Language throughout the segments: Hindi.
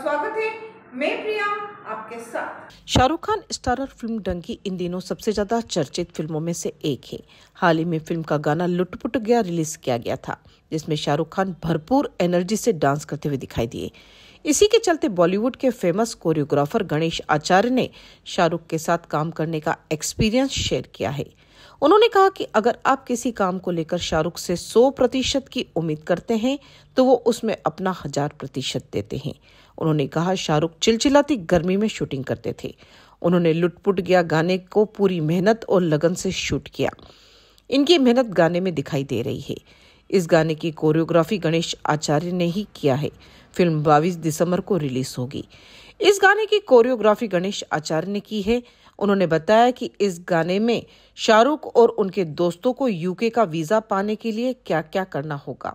स्वागत है मैं प्रिया आपके साथ शाहरुख खान स्टारर फिल्म डंकी इन दिनों सबसे ज्यादा चर्चित फिल्मों में से एक है हाल ही में फिल्म का गाना लुटपुट गया रिलीज किया गया था जिसमें शाहरुख खान भरपूर एनर्जी से डांस करते हुए दिखाई दिए इसी के चलते बॉलीवुड के फेमस कोरियोग्राफर गणेश आचार्य ने शाहरुख के साथ काम करने का एक्सपीरियंस शेयर किया है उन्होंने कहा कि अगर आप किसी काम को लेकर शाहरुख से 100 प्रतिशत की उम्मीद करते हैं तो वो उसमें अपना हजार प्रतिशत देते हैं उन्होंने कहा शाहरुख चिलचिलाती गर्मी में शूटिंग करते थे उन्होंने लुटपुट गया गाने को पूरी मेहनत और लगन से शूट किया इनकी मेहनत गाने में दिखाई दे रही है इस गाने की कोरियोग्राफी गणेश आचार्य ने ही किया है फिल्म 22 दिसंबर को रिलीज होगी इस गाने की कोरियोग्राफी गणेश आचार्य ने की है उन्होंने बताया कि इस गाने में शाहरुख और उनके दोस्तों को यूके का वीज़ा पाने के लिए क्या क्या करना होगा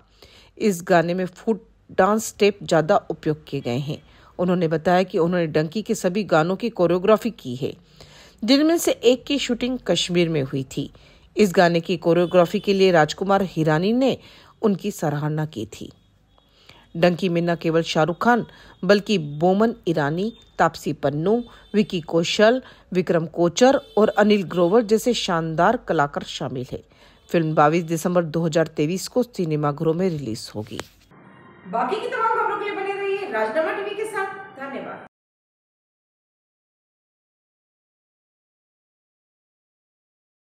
इस गाने में फूड डांस स्टेप ज़्यादा उपयोग किए गए हैं उन्होंने बताया कि उन्होंने डंकी के सभी गानों की कोरियोग्राफी की है जिनमें से एक की शूटिंग कश्मीर में हुई थी इस गाने की कोरियोग्राफी के लिए राजकुमार हिरानी ने उनकी सराहना की थी डंकी में न केवल शाहरुख खान बल्कि बोमन ईरानी तापसी पन्नू विकी कौशल विक्रम कोचर और अनिल ग्रोवर जैसे शानदार कलाकार शामिल है फिल्म 22 दिसंबर 2023 को सिनेमाघरों में रिलीज होगी बाकी की तमाम खबरों के लिए बने रहिए राजनामा टीवी के साथ धन्यवाद